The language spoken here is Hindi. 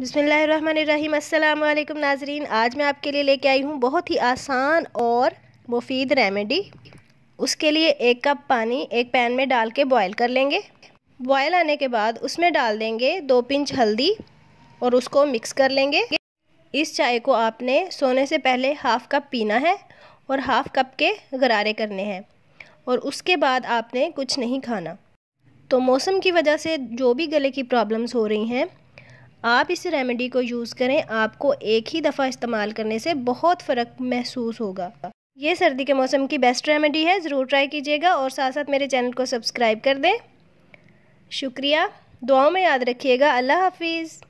बिसमीम अल्लाम नाजरीन आज मैं आपके लिए लेके आई हूँ बहुत ही आसान और मुफीद रेमेडी उसके लिए एक कप पानी एक पैन में डाल के बॉयल कर लेंगे बॉयल आने के बाद उसमें डाल देंगे दो पिंच हल्दी और उसको मिक्स कर लेंगे इस चाय को आपने सोने से पहले हाफ़ कप पीना है और हाफ़ कप के गरारे करने हैं और उसके बाद आपने कुछ नहीं खाना तो मौसम की वजह से जो भी गले की प्रॉब्लम्स हो रही हैं आप इस रेमेडी को यूज़ करें आपको एक ही दफ़ा इस्तेमाल करने से बहुत फ़र्क महसूस होगा ये सर्दी के मौसम की बेस्ट रेमेडी है ज़रूर ट्राई कीजिएगा और साथ साथ मेरे चैनल को सब्सक्राइब कर दें शुक्रिया दुआओं में याद रखिएगा अल्लाह हाफिज़